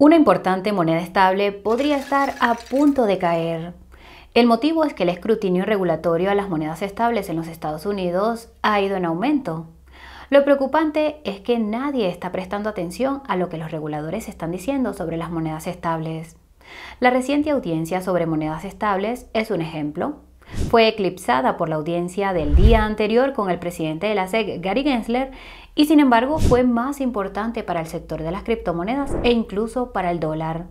Una importante moneda estable podría estar a punto de caer. El motivo es que el escrutinio regulatorio a las monedas estables en los Estados Unidos ha ido en aumento. Lo preocupante es que nadie está prestando atención a lo que los reguladores están diciendo sobre las monedas estables. La reciente audiencia sobre monedas estables es un ejemplo. Fue eclipsada por la audiencia del día anterior con el presidente de la SEC, Gary Gensler, y sin embargo fue más importante para el sector de las criptomonedas e incluso para el dólar.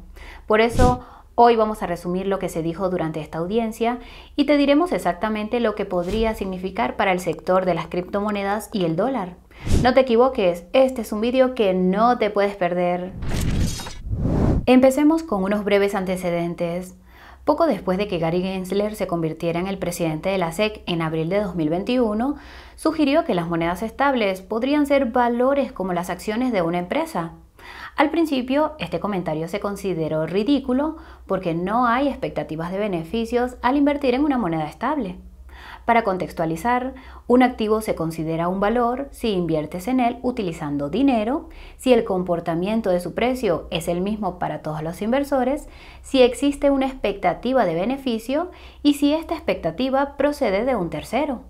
Por eso hoy vamos a resumir lo que se dijo durante esta audiencia y te diremos exactamente lo que podría significar para el sector de las criptomonedas y el dólar. No te equivoques, este es un vídeo que no te puedes perder. Empecemos con unos breves antecedentes. Poco después de que Gary Gensler se convirtiera en el presidente de la SEC en abril de 2021, sugirió que las monedas estables podrían ser valores como las acciones de una empresa. Al principio, este comentario se consideró ridículo porque no hay expectativas de beneficios al invertir en una moneda estable. Para contextualizar, un activo se considera un valor si inviertes en él utilizando dinero, si el comportamiento de su precio es el mismo para todos los inversores, si existe una expectativa de beneficio y si esta expectativa procede de un tercero.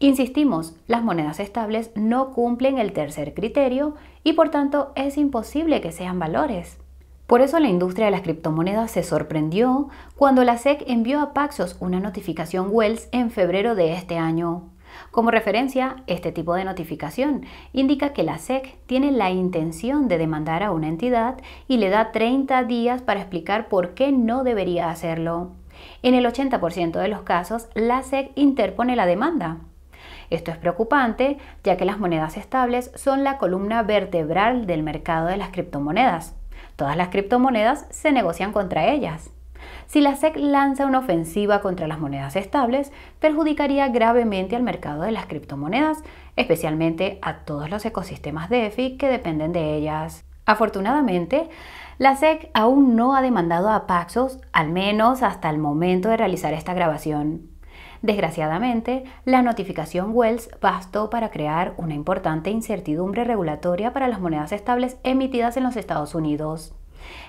Insistimos, las monedas estables no cumplen el tercer criterio y por tanto es imposible que sean valores. Por eso la industria de las criptomonedas se sorprendió cuando la SEC envió a Paxos una notificación Wells en febrero de este año. Como referencia, este tipo de notificación indica que la SEC tiene la intención de demandar a una entidad y le da 30 días para explicar por qué no debería hacerlo. En el 80% de los casos, la SEC interpone la demanda. Esto es preocupante, ya que las monedas estables son la columna vertebral del mercado de las criptomonedas. Todas las criptomonedas se negocian contra ellas. Si la SEC lanza una ofensiva contra las monedas estables, perjudicaría gravemente al mercado de las criptomonedas, especialmente a todos los ecosistemas DeFi que dependen de ellas. Afortunadamente, la SEC aún no ha demandado a Paxos, al menos hasta el momento de realizar esta grabación. Desgraciadamente, la notificación Wells bastó para crear una importante incertidumbre regulatoria para las monedas estables emitidas en los Estados Unidos.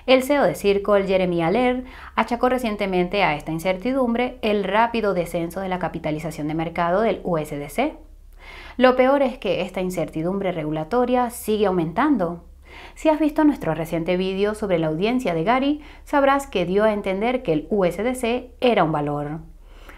El CEO de Circle, Jeremy Aller, achacó recientemente a esta incertidumbre el rápido descenso de la capitalización de mercado del USDC. Lo peor es que esta incertidumbre regulatoria sigue aumentando. Si has visto nuestro reciente vídeo sobre la audiencia de Gary, sabrás que dio a entender que el USDC era un valor.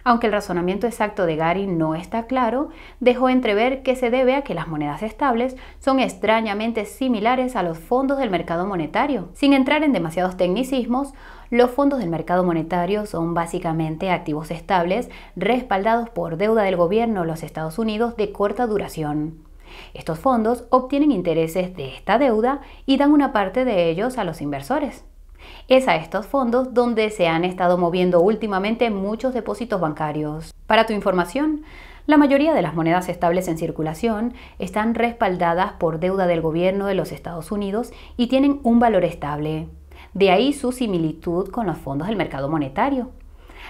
Aunque el razonamiento exacto de Gary no está claro, dejó entrever que se debe a que las monedas estables son extrañamente similares a los fondos del mercado monetario. Sin entrar en demasiados tecnicismos, los fondos del mercado monetario son básicamente activos estables respaldados por deuda del gobierno de los Estados Unidos de corta duración. Estos fondos obtienen intereses de esta deuda y dan una parte de ellos a los inversores. Es a estos fondos donde se han estado moviendo últimamente muchos depósitos bancarios. Para tu información, la mayoría de las monedas estables en circulación están respaldadas por deuda del gobierno de los Estados Unidos y tienen un valor estable. De ahí su similitud con los fondos del mercado monetario.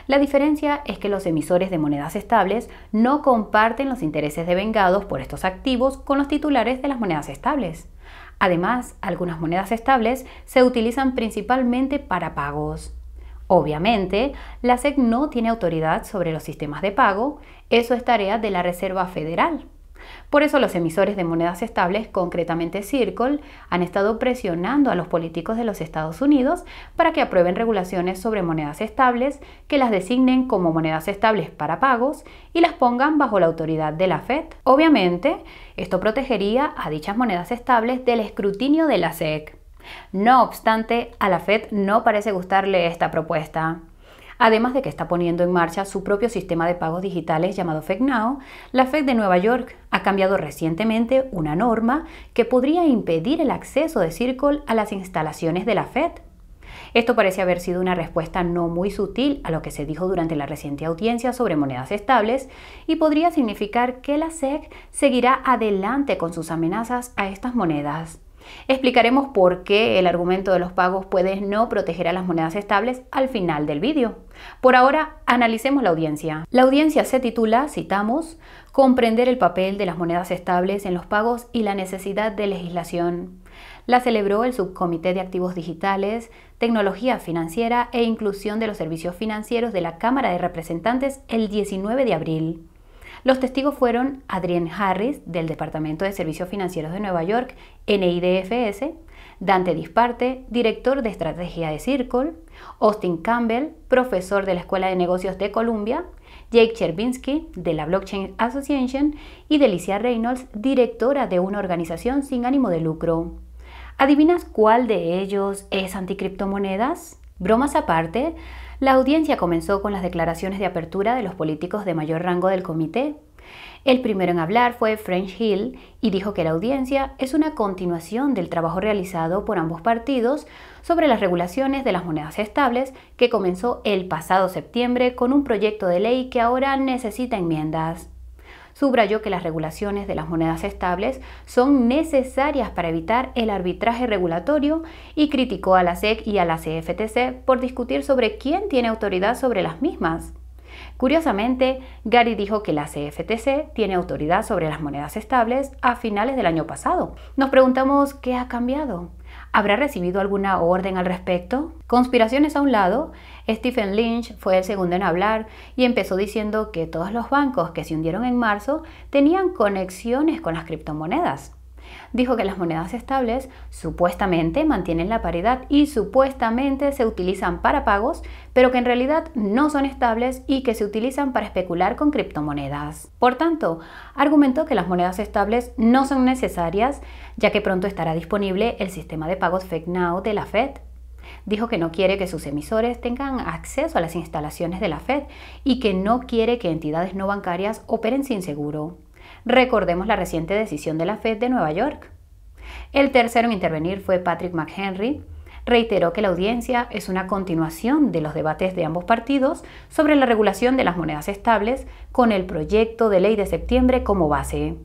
La diferencia es que los emisores de monedas estables no comparten los intereses devengados por estos activos con los titulares de las monedas estables. Además, algunas monedas estables se utilizan principalmente para pagos. Obviamente, la SEC no tiene autoridad sobre los sistemas de pago, eso es tarea de la Reserva Federal. Por eso los emisores de monedas estables, concretamente Circle, han estado presionando a los políticos de los Estados Unidos para que aprueben regulaciones sobre monedas estables, que las designen como monedas estables para pagos y las pongan bajo la autoridad de la Fed. Obviamente, esto protegería a dichas monedas estables del escrutinio de la SEC. No obstante, a la Fed no parece gustarle esta propuesta además de que está poniendo en marcha su propio sistema de pagos digitales llamado FedNow, la Fed de Nueva York ha cambiado recientemente una norma que podría impedir el acceso de Circle a las instalaciones de la Fed. Esto parece haber sido una respuesta no muy sutil a lo que se dijo durante la reciente audiencia sobre monedas estables y podría significar que la SEC seguirá adelante con sus amenazas a estas monedas. Explicaremos por qué el argumento de los pagos puede no proteger a las monedas estables al final del vídeo. Por ahora, analicemos la audiencia. La audiencia se titula, citamos, Comprender el papel de las monedas estables en los pagos y la necesidad de legislación. La celebró el Subcomité de Activos Digitales, Tecnología Financiera e Inclusión de los Servicios Financieros de la Cámara de Representantes el 19 de abril. Los testigos fueron Adrienne Harris, del Departamento de Servicios Financieros de Nueva York, NIDFS, Dante Disparte, director de estrategia de Circle, Austin Campbell, profesor de la Escuela de Negocios de Columbia, Jake Chervinsky, de la Blockchain Association, y Delicia Reynolds, directora de una organización sin ánimo de lucro. ¿Adivinas cuál de ellos es anticriptomonedas? Bromas aparte, la audiencia comenzó con las declaraciones de apertura de los políticos de mayor rango del comité. El primero en hablar fue French Hill y dijo que la audiencia es una continuación del trabajo realizado por ambos partidos sobre las regulaciones de las monedas estables que comenzó el pasado septiembre con un proyecto de ley que ahora necesita enmiendas subrayó que las regulaciones de las monedas estables son necesarias para evitar el arbitraje regulatorio y criticó a la SEC y a la CFTC por discutir sobre quién tiene autoridad sobre las mismas. Curiosamente, Gary dijo que la CFTC tiene autoridad sobre las monedas estables a finales del año pasado. Nos preguntamos qué ha cambiado. ¿Habrá recibido alguna orden al respecto? Conspiraciones a un lado, Stephen Lynch fue el segundo en hablar y empezó diciendo que todos los bancos que se hundieron en marzo tenían conexiones con las criptomonedas dijo que las monedas estables supuestamente mantienen la paridad y supuestamente se utilizan para pagos, pero que en realidad no son estables y que se utilizan para especular con criptomonedas. Por tanto, argumentó que las monedas estables no son necesarias, ya que pronto estará disponible el sistema de pagos FedNow de la Fed dijo que no quiere que sus emisores tengan acceso a las instalaciones de la Fed y que no quiere que entidades no bancarias operen sin seguro. Recordemos la reciente decisión de la Fed de Nueva York. El tercero en intervenir fue Patrick McHenry. Reiteró que la audiencia es una continuación de los debates de ambos partidos sobre la regulación de las monedas estables con el proyecto de ley de septiembre como base.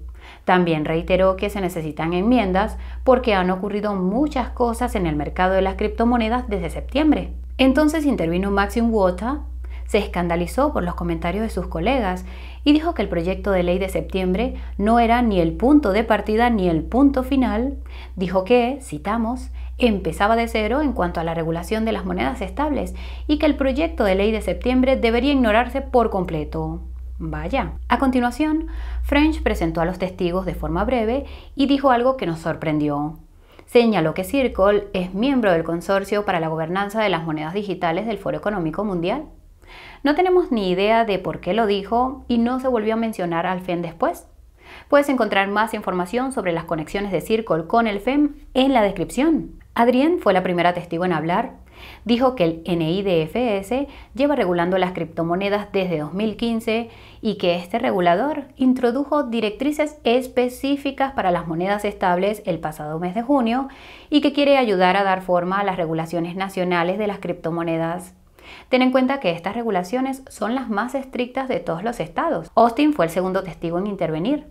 También reiteró que se necesitan enmiendas porque han ocurrido muchas cosas en el mercado de las criptomonedas desde septiembre. Entonces intervino Maxim Wota, se escandalizó por los comentarios de sus colegas y dijo que el proyecto de ley de septiembre no era ni el punto de partida ni el punto final. Dijo que, citamos, empezaba de cero en cuanto a la regulación de las monedas estables y que el proyecto de ley de septiembre debería ignorarse por completo. Vaya. A continuación, French presentó a los testigos de forma breve y dijo algo que nos sorprendió. Señaló que Circle es miembro del Consorcio para la Gobernanza de las Monedas Digitales del Foro Económico Mundial no tenemos ni idea de por qué lo dijo y no se volvió a mencionar al FEM después. Puedes encontrar más información sobre las conexiones de Circle con el FEM en la descripción. Adrián fue la primera testigo en hablar. Dijo que el NIDFS lleva regulando las criptomonedas desde 2015 y que este regulador introdujo directrices específicas para las monedas estables el pasado mes de junio y que quiere ayudar a dar forma a las regulaciones nacionales de las criptomonedas Ten en cuenta que estas regulaciones son las más estrictas de todos los estados. Austin fue el segundo testigo en intervenir.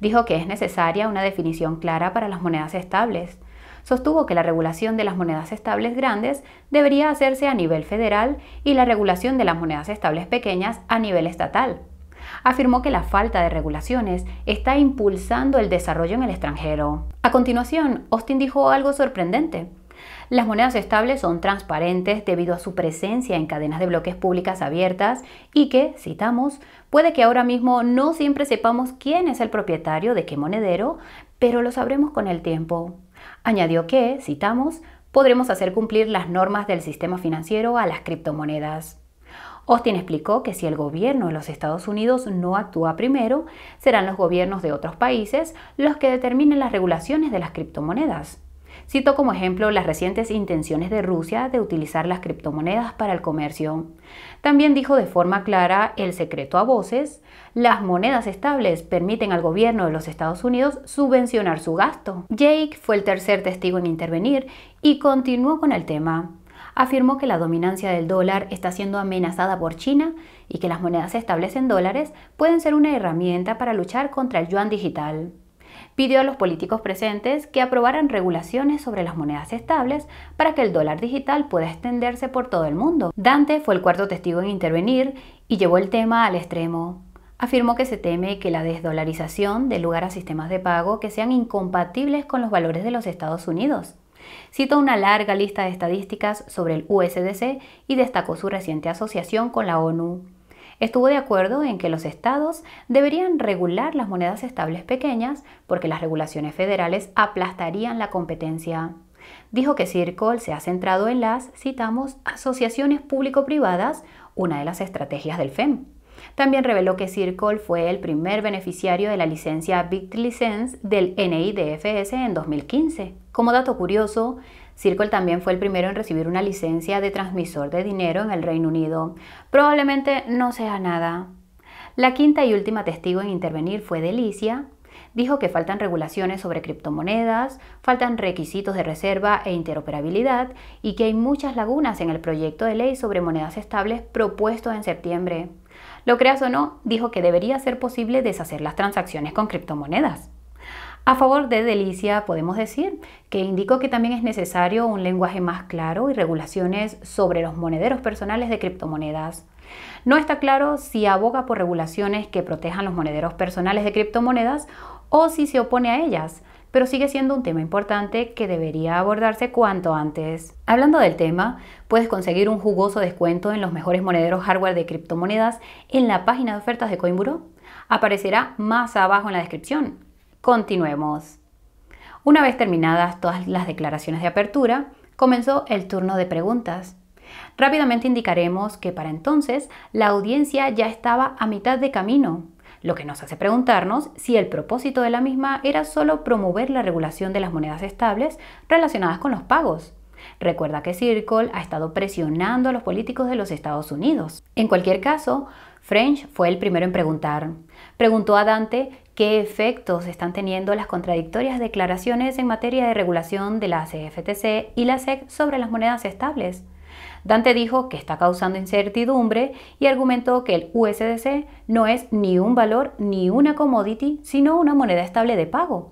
Dijo que es necesaria una definición clara para las monedas estables. Sostuvo que la regulación de las monedas estables grandes debería hacerse a nivel federal y la regulación de las monedas estables pequeñas a nivel estatal. Afirmó que la falta de regulaciones está impulsando el desarrollo en el extranjero. A continuación, Austin dijo algo sorprendente. Las monedas estables son transparentes debido a su presencia en cadenas de bloques públicas abiertas y que, citamos, puede que ahora mismo no siempre sepamos quién es el propietario de qué monedero, pero lo sabremos con el tiempo. Añadió que, citamos, podremos hacer cumplir las normas del sistema financiero a las criptomonedas. Austin explicó que si el gobierno de los Estados Unidos no actúa primero, serán los gobiernos de otros países los que determinen las regulaciones de las criptomonedas. Cito como ejemplo las recientes intenciones de Rusia de utilizar las criptomonedas para el comercio. También dijo de forma clara el secreto a voces, las monedas estables permiten al gobierno de los Estados Unidos subvencionar su gasto. Jake fue el tercer testigo en intervenir y continuó con el tema afirmó que la dominancia del dólar está siendo amenazada por China y que las monedas estables en dólares pueden ser una herramienta para luchar contra el yuan digital pidió a los políticos presentes que aprobaran regulaciones sobre las monedas estables para que el dólar digital pueda extenderse por todo el mundo. Dante fue el cuarto testigo en intervenir y llevó el tema al extremo. Afirmó que se teme que la desdolarización dé lugar a sistemas de pago que sean incompatibles con los valores de los Estados Unidos. Citó una larga lista de estadísticas sobre el USDC y destacó su reciente asociación con la ONU. Estuvo de acuerdo en que los estados deberían regular las monedas estables pequeñas porque las regulaciones federales aplastarían la competencia. Dijo que Circle se ha centrado en las, citamos, asociaciones público-privadas, una de las estrategias del FEM. También reveló que Circle fue el primer beneficiario de la licencia BitLicense del NIDFS en 2015. Como dato curioso, Circle también fue el primero en recibir una licencia de transmisor de dinero en el Reino Unido. Probablemente no sea nada. La quinta y última testigo en intervenir fue Delicia. Dijo que faltan regulaciones sobre criptomonedas, faltan requisitos de reserva e interoperabilidad y que hay muchas lagunas en el proyecto de ley sobre monedas estables propuesto en septiembre. Lo creas o no, dijo que debería ser posible deshacer las transacciones con criptomonedas. A favor de Delicia podemos decir que indicó que también es necesario un lenguaje más claro y regulaciones sobre los monederos personales de criptomonedas. No está claro si aboga por regulaciones que protejan los monederos personales de criptomonedas o si se opone a ellas, pero sigue siendo un tema importante que debería abordarse cuanto antes. Hablando del tema, puedes conseguir un jugoso descuento en los mejores monederos hardware de criptomonedas en la página de ofertas de Coinburo. Aparecerá más abajo en la descripción. Continuemos. Una vez terminadas todas las declaraciones de apertura, comenzó el turno de preguntas. Rápidamente indicaremos que para entonces la audiencia ya estaba a mitad de camino, lo que nos hace preguntarnos si el propósito de la misma era solo promover la regulación de las monedas estables relacionadas con los pagos. Recuerda que Circle ha estado presionando a los políticos de los Estados Unidos. En cualquier caso, French fue el primero en preguntar. Preguntó a Dante qué efectos están teniendo las contradictorias declaraciones en materia de regulación de la CFTC y la SEC sobre las monedas estables. Dante dijo que está causando incertidumbre y argumentó que el USDC no es ni un valor ni una commodity, sino una moneda estable de pago.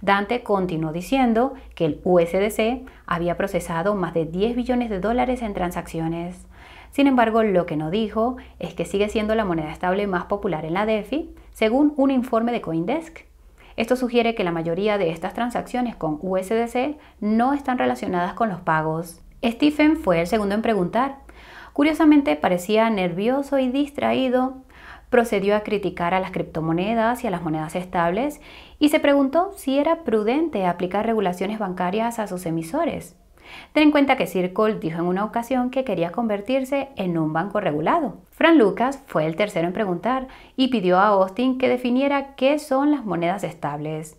Dante continuó diciendo que el USDC había procesado más de 10 billones de dólares en transacciones. Sin embargo, lo que no dijo es que sigue siendo la moneda estable más popular en la DeFi, según un informe de Coindesk. Esto sugiere que la mayoría de estas transacciones con USDC no están relacionadas con los pagos. Stephen fue el segundo en preguntar. Curiosamente parecía nervioso y distraído, procedió a criticar a las criptomonedas y a las monedas estables y se preguntó si era prudente aplicar regulaciones bancarias a sus emisores. Ten en cuenta que Circle dijo en una ocasión que quería convertirse en un banco regulado. Fran Lucas fue el tercero en preguntar y pidió a Austin que definiera qué son las monedas estables.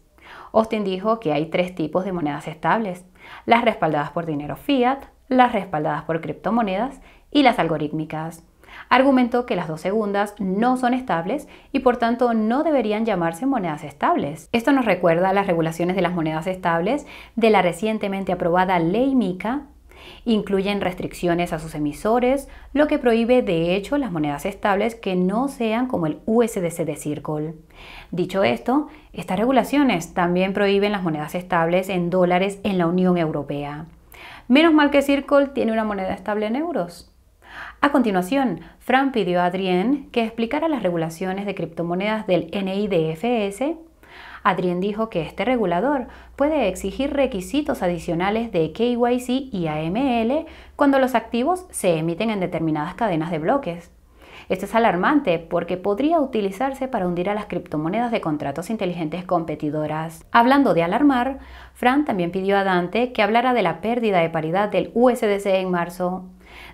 Austin dijo que hay tres tipos de monedas estables, las respaldadas por dinero fiat, las respaldadas por criptomonedas y las algorítmicas argumentó que las dos segundas no son estables y por tanto no deberían llamarse monedas estables. Esto nos recuerda a las regulaciones de las monedas estables de la recientemente aprobada ley MICA Incluyen restricciones a sus emisores, lo que prohíbe de hecho las monedas estables que no sean como el USDC de Circle. Dicho esto, estas regulaciones también prohíben las monedas estables en dólares en la Unión Europea. Menos mal que Circle tiene una moneda estable en euros. A continuación, Fran pidió a Adrien que explicara las regulaciones de criptomonedas del NIDFS. Adrien dijo que este regulador puede exigir requisitos adicionales de KYC y AML cuando los activos se emiten en determinadas cadenas de bloques. Esto es alarmante porque podría utilizarse para hundir a las criptomonedas de contratos inteligentes competidoras. Hablando de alarmar, Fran también pidió a Dante que hablara de la pérdida de paridad del USDC en marzo.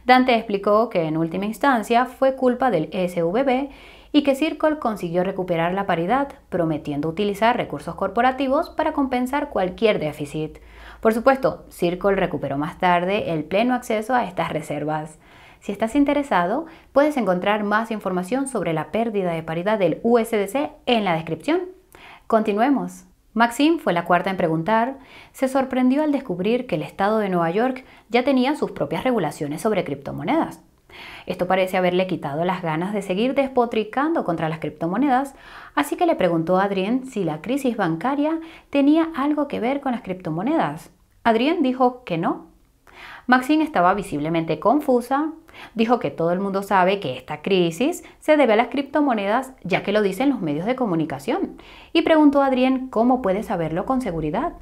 Dante explicó que en última instancia fue culpa del SVB y que Circle consiguió recuperar la paridad, prometiendo utilizar recursos corporativos para compensar cualquier déficit. Por supuesto, Circle recuperó más tarde el pleno acceso a estas reservas. Si estás interesado, puedes encontrar más información sobre la pérdida de paridad del USDC en la descripción. Continuemos. Maxim fue la cuarta en preguntar, se sorprendió al descubrir que el estado de Nueva York ya tenía sus propias regulaciones sobre criptomonedas. Esto parece haberle quitado las ganas de seguir despotricando contra las criptomonedas, así que le preguntó a Adrien si la crisis bancaria tenía algo que ver con las criptomonedas. Adrien dijo que no, Maxine estaba visiblemente confusa. Dijo que todo el mundo sabe que esta crisis se debe a las criptomonedas ya que lo dicen los medios de comunicación. Y preguntó a Adrián cómo puede saberlo con seguridad.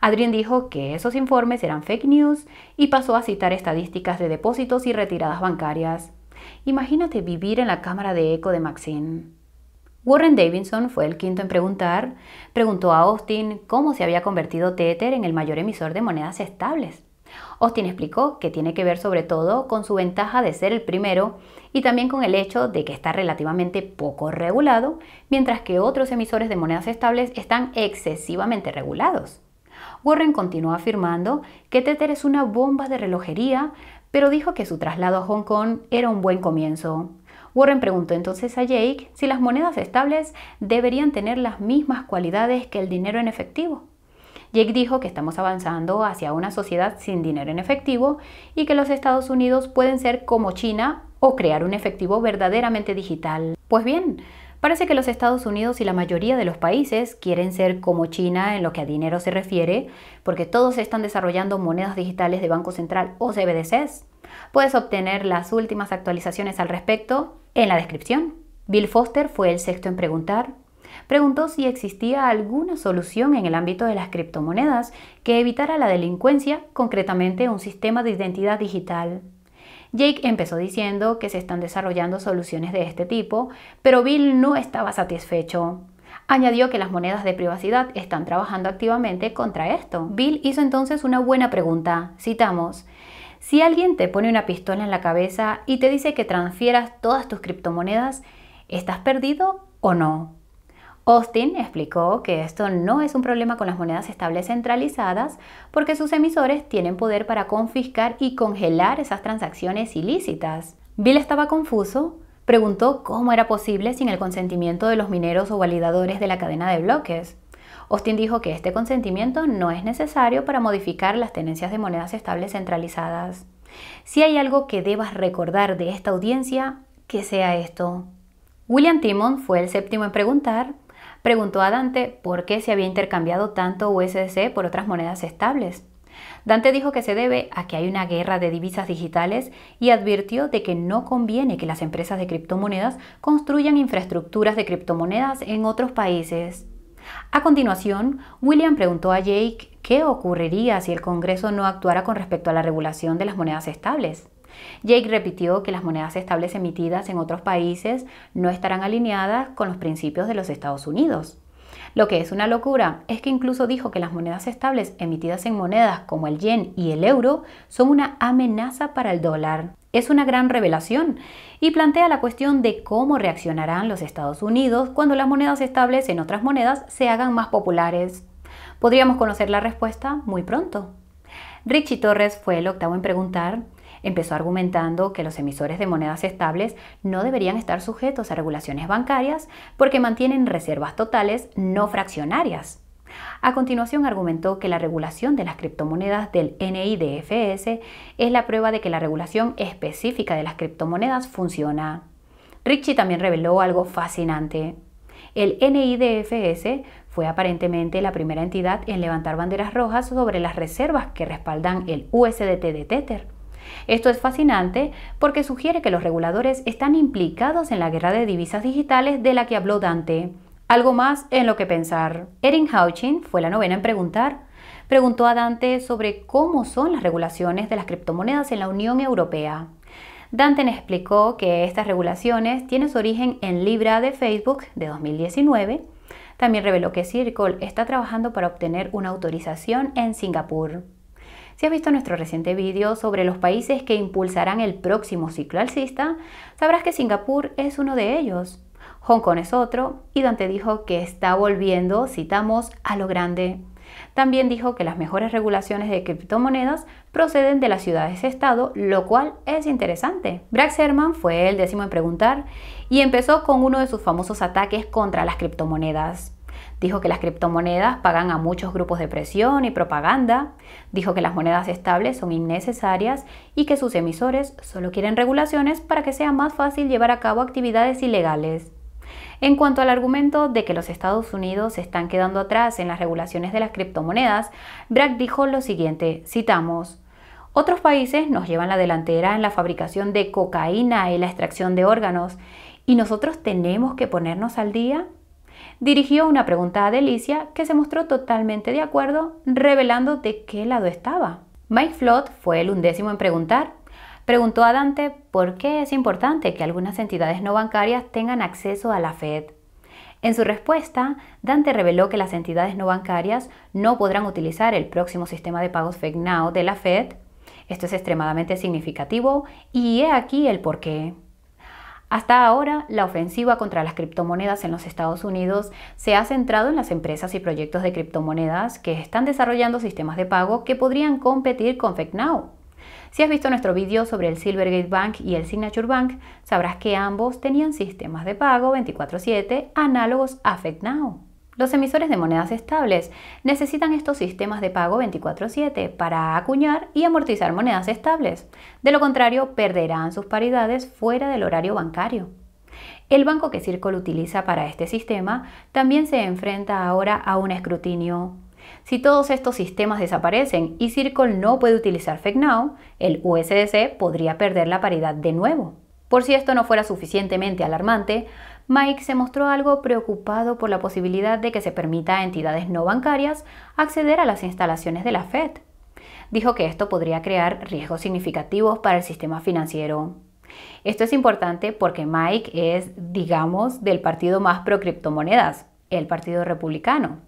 Adrián dijo que esos informes eran fake news y pasó a citar estadísticas de depósitos y retiradas bancarias. Imagínate vivir en la cámara de eco de Maxine. Warren Davidson fue el quinto en preguntar. Preguntó a Austin cómo se había convertido Tether en el mayor emisor de monedas estables. Austin explicó que tiene que ver sobre todo con su ventaja de ser el primero y también con el hecho de que está relativamente poco regulado, mientras que otros emisores de monedas estables están excesivamente regulados. Warren continuó afirmando que Tether es una bomba de relojería, pero dijo que su traslado a Hong Kong era un buen comienzo. Warren preguntó entonces a Jake si las monedas estables deberían tener las mismas cualidades que el dinero en efectivo. Jake dijo que estamos avanzando hacia una sociedad sin dinero en efectivo y que los Estados Unidos pueden ser como China o crear un efectivo verdaderamente digital. Pues bien, Parece que los Estados Unidos y la mayoría de los países quieren ser como China en lo que a dinero se refiere, porque todos están desarrollando monedas digitales de Banco Central o CBDCs. Puedes obtener las últimas actualizaciones al respecto en la descripción. Bill Foster fue el sexto en preguntar, preguntó si existía alguna solución en el ámbito de las criptomonedas que evitara la delincuencia, concretamente un sistema de identidad digital. Jake empezó diciendo que se están desarrollando soluciones de este tipo, pero Bill no estaba satisfecho. Añadió que las monedas de privacidad están trabajando activamente contra esto. Bill hizo entonces una buena pregunta. Citamos, si alguien te pone una pistola en la cabeza y te dice que transfieras todas tus criptomonedas, ¿estás perdido o no? Austin explicó que esto no es un problema con las monedas estables centralizadas porque sus emisores tienen poder para confiscar y congelar esas transacciones ilícitas. Bill estaba confuso, preguntó cómo era posible sin el consentimiento de los mineros o validadores de la cadena de bloques. Austin dijo que este consentimiento no es necesario para modificar las tenencias de monedas estables centralizadas. Si hay algo que debas recordar de esta audiencia, que sea esto. William Timon fue el séptimo en preguntar preguntó a Dante por qué se había intercambiado tanto USDC por otras monedas estables. Dante dijo que se debe a que hay una guerra de divisas digitales y advirtió de que no conviene que las empresas de criptomonedas construyan infraestructuras de criptomonedas en otros países. A continuación, William preguntó a Jake qué ocurriría si el Congreso no actuara con respecto a la regulación de las monedas estables. Jake repitió que las monedas estables emitidas en otros países no estarán alineadas con los principios de los Estados Unidos. Lo que es una locura es que incluso dijo que las monedas estables emitidas en monedas como el yen y el euro son una amenaza para el dólar. Es una gran revelación y plantea la cuestión de cómo reaccionarán los Estados Unidos cuando las monedas estables en otras monedas se hagan más populares. Podríamos conocer la respuesta muy pronto. Richie Torres fue el octavo en preguntar Empezó argumentando que los emisores de monedas estables no deberían estar sujetos a regulaciones bancarias porque mantienen reservas totales no fraccionarias. A continuación argumentó que la regulación de las criptomonedas del NIDFS es la prueba de que la regulación específica de las criptomonedas funciona. Ricci también reveló algo fascinante. El NIDFS fue aparentemente la primera entidad en levantar banderas rojas sobre las reservas que respaldan el USDT de Tether. Esto es fascinante porque sugiere que los reguladores están implicados en la guerra de divisas digitales de la que habló Dante. Algo más en lo que pensar. Erin Houchin fue la novena en preguntar. Preguntó a Dante sobre cómo son las regulaciones de las criptomonedas en la Unión Europea. Dante explicó que estas regulaciones tienen su origen en Libra de Facebook de 2019. También reveló que Circle está trabajando para obtener una autorización en Singapur. Si has visto nuestro reciente vídeo sobre los países que impulsarán el próximo ciclo alcista, sabrás que Singapur es uno de ellos. Hong Kong es otro y Dante dijo que está volviendo, citamos, a lo grande. También dijo que las mejores regulaciones de criptomonedas proceden de las ciudades-estado, lo cual es interesante. Brax Herman fue el décimo en preguntar y empezó con uno de sus famosos ataques contra las criptomonedas. Dijo que las criptomonedas pagan a muchos grupos de presión y propaganda. Dijo que las monedas estables son innecesarias y que sus emisores solo quieren regulaciones para que sea más fácil llevar a cabo actividades ilegales. En cuanto al argumento de que los Estados Unidos se están quedando atrás en las regulaciones de las criptomonedas, Brack dijo lo siguiente, citamos, otros países nos llevan la delantera en la fabricación de cocaína y la extracción de órganos, y nosotros tenemos que ponernos al día dirigió una pregunta a Delicia que se mostró totalmente de acuerdo, revelando de qué lado estaba. Mike Flott fue el undécimo en preguntar. Preguntó a Dante por qué es importante que algunas entidades no bancarias tengan acceso a la Fed. En su respuesta, Dante reveló que las entidades no bancarias no podrán utilizar el próximo sistema de pagos FedNow de la Fed. Esto es extremadamente significativo y he aquí el porqué. Hasta ahora, la ofensiva contra las criptomonedas en los Estados Unidos se ha centrado en las empresas y proyectos de criptomonedas que están desarrollando sistemas de pago que podrían competir con FedNow. Si has visto nuestro vídeo sobre el Silvergate Bank y el Signature Bank, sabrás que ambos tenían sistemas de pago 24/7 análogos a FedNow. Los emisores de monedas estables necesitan estos sistemas de pago 24/7 para acuñar y amortizar monedas estables. De lo contrario, perderán sus paridades fuera del horario bancario. El banco que Circle utiliza para este sistema también se enfrenta ahora a un escrutinio. Si todos estos sistemas desaparecen y Circle no puede utilizar FedNow, el USDC podría perder la paridad de nuevo. Por si esto no fuera suficientemente alarmante, Mike se mostró algo preocupado por la posibilidad de que se permita a entidades no bancarias acceder a las instalaciones de la Fed. Dijo que esto podría crear riesgos significativos para el sistema financiero. Esto es importante porque Mike es, digamos, del partido más pro criptomonedas, el Partido Republicano.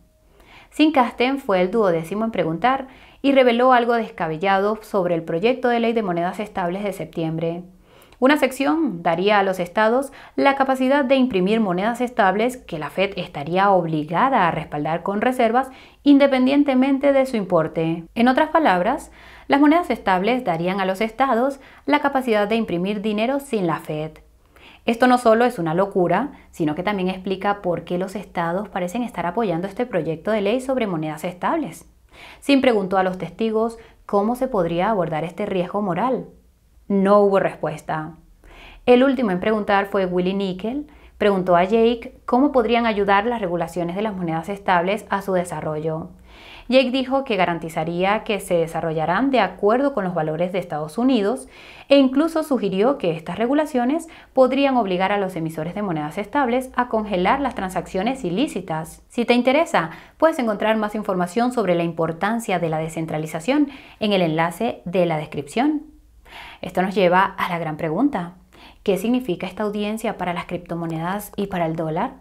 Sin casten fue el duodécimo en preguntar y reveló algo descabellado sobre el proyecto de ley de monedas estables de septiembre. Una sección daría a los estados la capacidad de imprimir monedas estables que la Fed estaría obligada a respaldar con reservas independientemente de su importe. En otras palabras, las monedas estables darían a los estados la capacidad de imprimir dinero sin la Fed. Esto no solo es una locura, sino que también explica por qué los estados parecen estar apoyando este proyecto de ley sobre monedas estables. Sin preguntó a los testigos cómo se podría abordar este riesgo moral, no hubo respuesta. El último en preguntar fue Willie Nickel. Preguntó a Jake cómo podrían ayudar las regulaciones de las monedas estables a su desarrollo. Jake dijo que garantizaría que se desarrollarán de acuerdo con los valores de Estados Unidos e incluso sugirió que estas regulaciones podrían obligar a los emisores de monedas estables a congelar las transacciones ilícitas. Si te interesa, puedes encontrar más información sobre la importancia de la descentralización en el enlace de la descripción. Esto nos lleva a la gran pregunta. ¿Qué significa esta audiencia para las criptomonedas y para el dólar?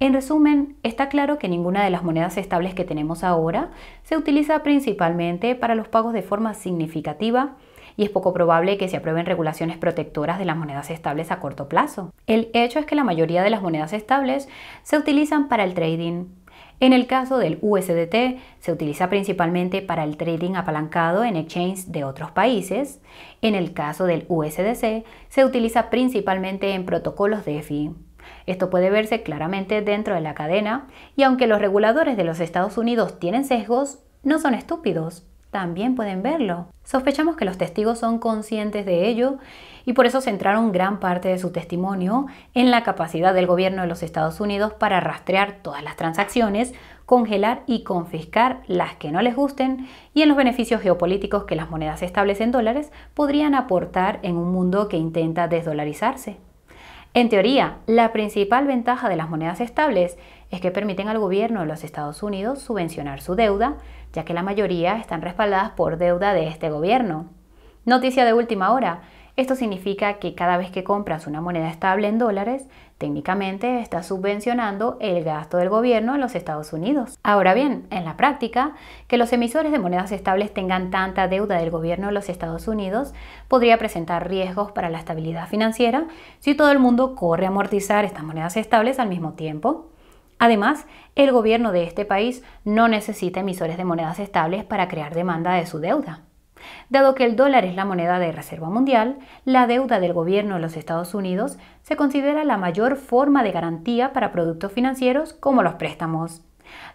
En resumen, está claro que ninguna de las monedas estables que tenemos ahora se utiliza principalmente para los pagos de forma significativa y es poco probable que se aprueben regulaciones protectoras de las monedas estables a corto plazo. El hecho es que la mayoría de las monedas estables se utilizan para el trading, en el caso del USDT, se utiliza principalmente para el trading apalancado en exchanges de otros países. En el caso del USDC, se utiliza principalmente en protocolos DeFi. Esto puede verse claramente dentro de la cadena y aunque los reguladores de los Estados Unidos tienen sesgos, no son estúpidos también pueden verlo. Sospechamos que los testigos son conscientes de ello y por eso centraron gran parte de su testimonio en la capacidad del gobierno de los Estados Unidos para rastrear todas las transacciones, congelar y confiscar las que no les gusten y en los beneficios geopolíticos que las monedas estables en dólares podrían aportar en un mundo que intenta desdolarizarse. En teoría, la principal ventaja de las monedas estables es que permiten al gobierno de los Estados Unidos subvencionar su deuda, ya que la mayoría están respaldadas por deuda de este gobierno. Noticia de última hora. Esto significa que cada vez que compras una moneda estable en dólares, técnicamente estás subvencionando el gasto del gobierno en los Estados Unidos. Ahora bien, en la práctica, que los emisores de monedas estables tengan tanta deuda del gobierno de los Estados Unidos podría presentar riesgos para la estabilidad financiera si todo el mundo corre a amortizar estas monedas estables al mismo tiempo. Además, el gobierno de este país no necesita emisores de monedas estables para crear demanda de su deuda. Dado que el dólar es la moneda de reserva mundial, la deuda del gobierno de los Estados Unidos se considera la mayor forma de garantía para productos financieros como los préstamos.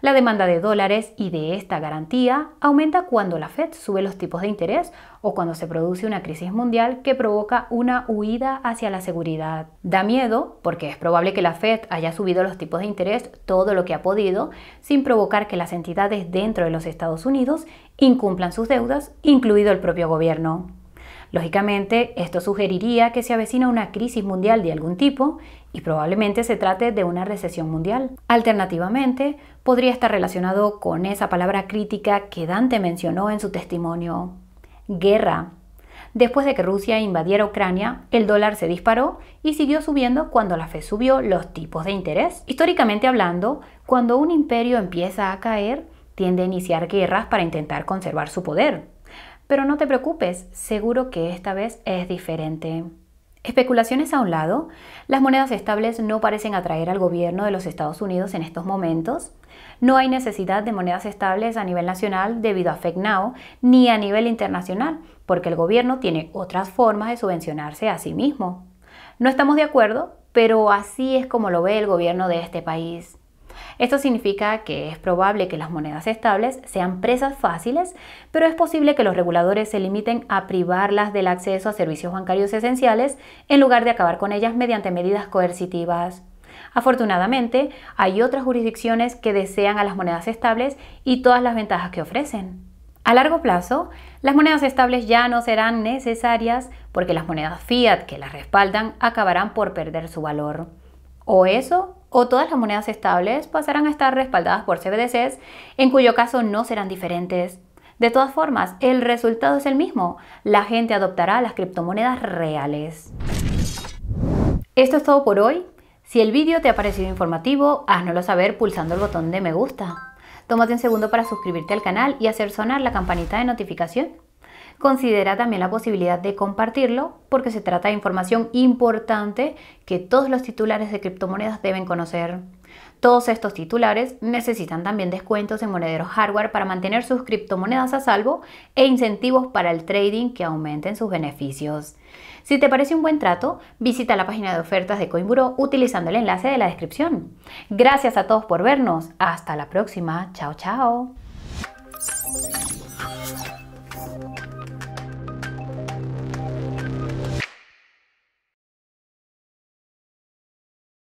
La demanda de dólares y de esta garantía aumenta cuando la Fed sube los tipos de interés o cuando se produce una crisis mundial que provoca una huida hacia la seguridad. Da miedo porque es probable que la Fed haya subido los tipos de interés todo lo que ha podido sin provocar que las entidades dentro de los Estados Unidos incumplan sus deudas, incluido el propio gobierno. Lógicamente, esto sugeriría que se avecina una crisis mundial de algún tipo y probablemente se trate de una recesión mundial. Alternativamente, podría estar relacionado con esa palabra crítica que Dante mencionó en su testimonio guerra. Después de que Rusia invadiera Ucrania, el dólar se disparó y siguió subiendo cuando la Fed subió los tipos de interés. Históricamente hablando, cuando un imperio empieza a caer, tiende a iniciar guerras para intentar conservar su poder. Pero no te preocupes, seguro que esta vez es diferente. Especulaciones a un lado, las monedas estables no parecen atraer al gobierno de los Estados Unidos en estos momentos. No hay necesidad de monedas estables a nivel nacional debido a FECNAO ni a nivel internacional, porque el gobierno tiene otras formas de subvencionarse a sí mismo. No estamos de acuerdo, pero así es como lo ve el gobierno de este país. Esto significa que es probable que las monedas estables sean presas fáciles, pero es posible que los reguladores se limiten a privarlas del acceso a servicios bancarios esenciales en lugar de acabar con ellas mediante medidas coercitivas. Afortunadamente, hay otras jurisdicciones que desean a las monedas estables y todas las ventajas que ofrecen. A largo plazo, las monedas estables ya no serán necesarias porque las monedas fiat que las respaldan acabarán por perder su valor. O eso o todas las monedas estables pasarán a estar respaldadas por CBDCs, en cuyo caso no serán diferentes. De todas formas, el resultado es el mismo. La gente adoptará las criptomonedas reales. Esto es todo por hoy. Si el vídeo te ha parecido informativo, háznoslo saber pulsando el botón de me gusta. Tómate un segundo para suscribirte al canal y hacer sonar la campanita de notificación. Considera también la posibilidad de compartirlo porque se trata de información importante que todos los titulares de criptomonedas deben conocer. Todos estos titulares necesitan también descuentos en monederos hardware para mantener sus criptomonedas a salvo e incentivos para el trading que aumenten sus beneficios. Si te parece un buen trato, visita la página de ofertas de Coinburo utilizando el enlace de la descripción. Gracias a todos por vernos. Hasta la próxima. Chao, chao.